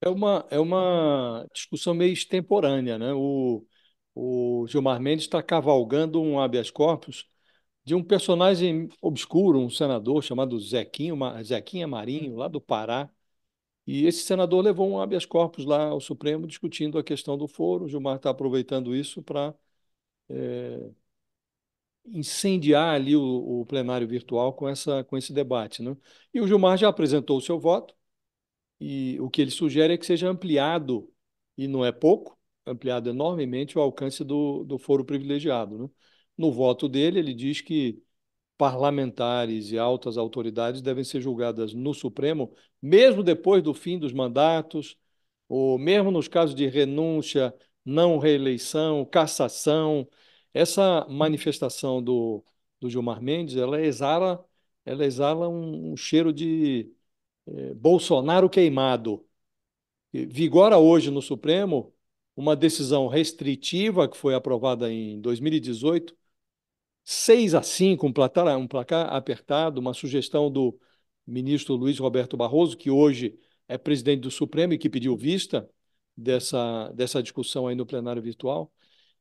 É uma, é uma discussão meio extemporânea, né? O, o Gilmar Mendes está cavalgando um habeas corpus de um personagem obscuro, um senador chamado Zequinho, Zequinha Marinho, lá do Pará. E esse senador levou um habeas corpus lá ao Supremo discutindo a questão do foro. O Gilmar está aproveitando isso para é, incendiar ali o, o, plenário virtual com, essa, com esse debate. Né? E o Gilmar já apresentou o seu voto, e o que ele sugere é que seja ampliado, e não é pouco, ampliado enormemente o alcance do, do foro privilegiado. Né? No voto dele, ele diz que parlamentares e altas autoridades devem ser julgadas no Supremo, mesmo depois do fim dos mandatos, ou mesmo nos casos de renúncia, não reeleição, cassação. Essa manifestação do, do Gilmar Mendes, ela exala, ela exala um, um cheiro de é, Bolsonaro queimado. Vigora hoje no Supremo uma decisão restritiva que foi aprovada em 2018, 6 a 5, um placar, um placar apertado, uma sugestão do ministro Luiz Roberto Barroso, que hoje é presidente do Supremo e que pediu vista dessa, dessa discussão aí no plenário virtual.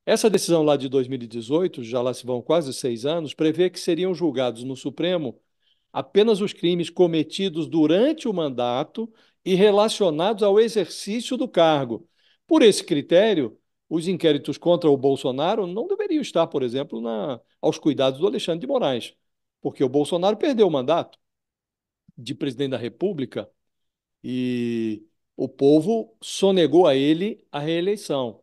Essa decisão lá de 2018, já lá se vão quase seis anos, prevê que seriam julgados no Supremo apenas os crimes cometidos durante o mandato e relacionados ao exercício do cargo. Por esse critério, os inquéritos contra o Bolsonaro não deveriam estar, por exemplo, na, aos cuidados do Alexandre de Moraes, porque o Bolsonaro perdeu o mandato de presidente da República e o povo sonegou a ele a reeleição.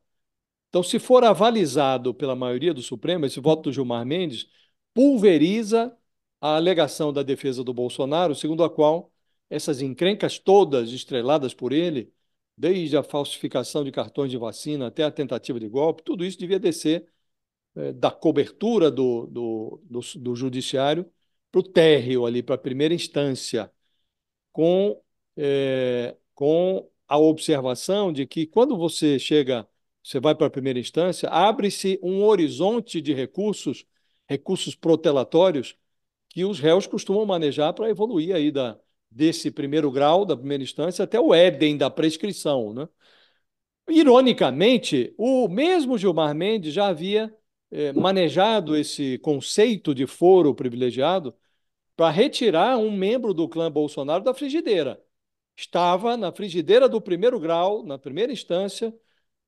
Então, se for avalizado pela maioria do Supremo, esse voto do Gilmar Mendes pulveriza a alegação da defesa do Bolsonaro, segundo a qual essas encrencas todas estreladas por ele, desde a falsificação de cartões de vacina até a tentativa de golpe, tudo isso devia descer é, da cobertura do, do, do, do judiciário para o térreo ali, para a primeira instância, com, é, com a observação de que quando você chega, você vai para a primeira instância, abre-se um horizonte de recursos, recursos protelatórios, que os réus costumam manejar para evoluir aí da, desse primeiro grau, da primeira instância, até o éden da prescrição. Né? Ironicamente, o mesmo Gilmar Mendes já havia eh, manejado esse conceito de foro privilegiado para retirar um membro do clã Bolsonaro da frigideira. Estava na frigideira do primeiro grau, na primeira instância,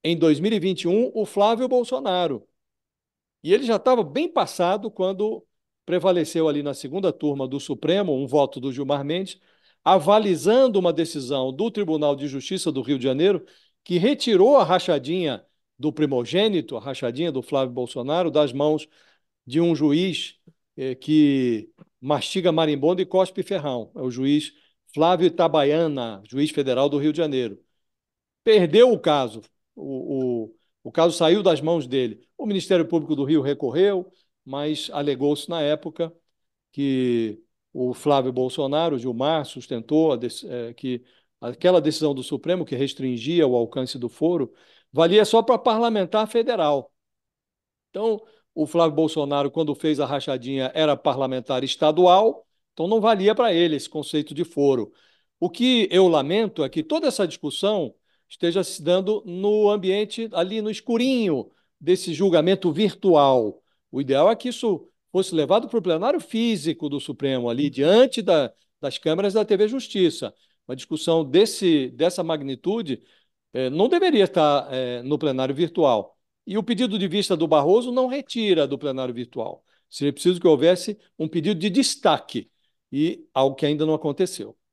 em 2021, o Flávio Bolsonaro. E ele já estava bem passado quando prevaleceu ali na segunda turma do Supremo, um voto do Gilmar Mendes, avalizando uma decisão do Tribunal de Justiça do Rio de Janeiro, que retirou a rachadinha do primogênito, a rachadinha do Flávio Bolsonaro, das mãos de um juiz eh, que mastiga marimbondo e cospe ferrão. É o juiz Flávio Itabaiana, juiz federal do Rio de Janeiro. Perdeu o caso, o, o, o caso saiu das mãos dele. O Ministério Público do Rio recorreu, mas alegou-se na época que o Flávio Bolsonaro, o Gilmar, sustentou eh, que aquela decisão do Supremo que restringia o alcance do foro valia só para parlamentar federal. Então, o Flávio Bolsonaro, quando fez a rachadinha, era parlamentar estadual, então não valia para ele esse conceito de foro. O que eu lamento é que toda essa discussão esteja se dando no ambiente ali no escurinho desse julgamento virtual. O ideal é que isso fosse levado para o plenário físico do Supremo, ali diante da, das câmeras da TV Justiça. Uma discussão desse, dessa magnitude é, não deveria estar é, no plenário virtual. E o pedido de vista do Barroso não retira do plenário virtual. Seria preciso que houvesse um pedido de destaque, e algo que ainda não aconteceu.